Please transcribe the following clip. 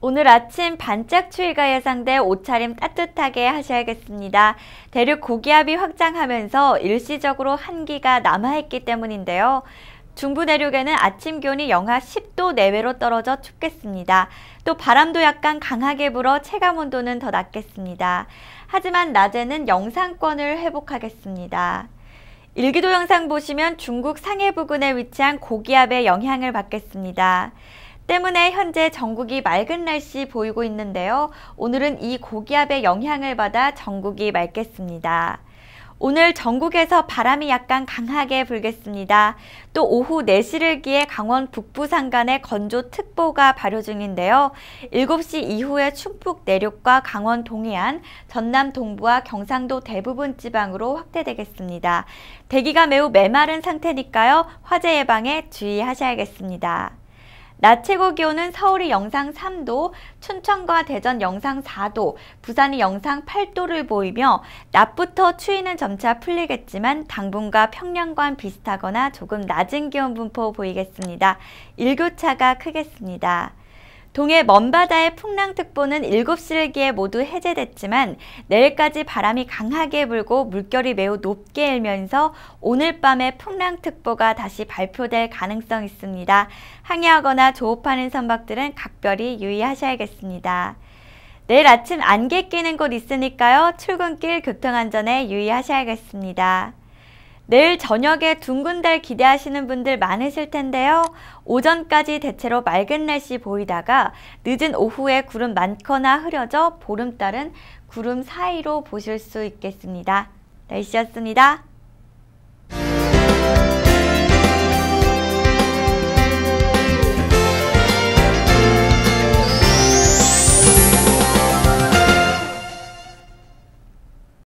오늘 아침 반짝 추위가 예상돼 옷차림 따뜻하게 하셔야겠습니다. 대륙 고기압이 확장하면서 일시적으로 한기가 남아있기 때문인데요. 중부 내륙에는 아침 기온이 영하 10도 내외로 떨어져 춥겠습니다. 또 바람도 약간 강하게 불어 체감 온도는 더 낮겠습니다. 하지만 낮에는 영상권을 회복하겠습니다. 일기도 영상 보시면 중국 상해 부근에 위치한 고기압의 영향을 받겠습니다. 때문에 현재 전국이 맑은 날씨 보이고 있는데요. 오늘은 이 고기압의 영향을 받아 전국이 맑겠습니다. 오늘 전국에서 바람이 약간 강하게 불겠습니다. 또 오후 4시를 기해 강원 북부 산간에 건조특보가 발효 중인데요. 7시 이후에 충북 내륙과 강원 동해안, 전남 동부와 경상도 대부분 지방으로 확대되겠습니다. 대기가 매우 메마른 상태니까요. 화재 예방에 주의하셔야겠습니다. 낮 최고 기온은 서울이 영상 3도, 춘천과 대전 영상 4도, 부산이 영상 8도를 보이며 낮부터 추위는 점차 풀리겠지만 당분간 평년과 비슷하거나 조금 낮은 기온 분포 보이겠습니다. 일교차가 크겠습니다. 동해 먼바다의 풍랑특보는 7시를 모두 해제됐지만 내일까지 바람이 강하게 불고 물결이 매우 높게 일면서 오늘 밤에 풍랑특보가 다시 발표될 가능성 있습니다. 항해하거나 조업하는 선박들은 각별히 유의하셔야겠습니다. 내일 아침 안개 끼는 곳 있으니까요. 출근길 교통안전에 유의하셔야겠습니다. 내일 저녁에 둥근 달 기대하시는 분들 많으실 텐데요. 오전까지 대체로 맑은 날씨 보이다가 늦은 오후에 구름 많거나 흐려져 보름달은 구름 사이로 보실 수 있겠습니다. 날씨였습니다.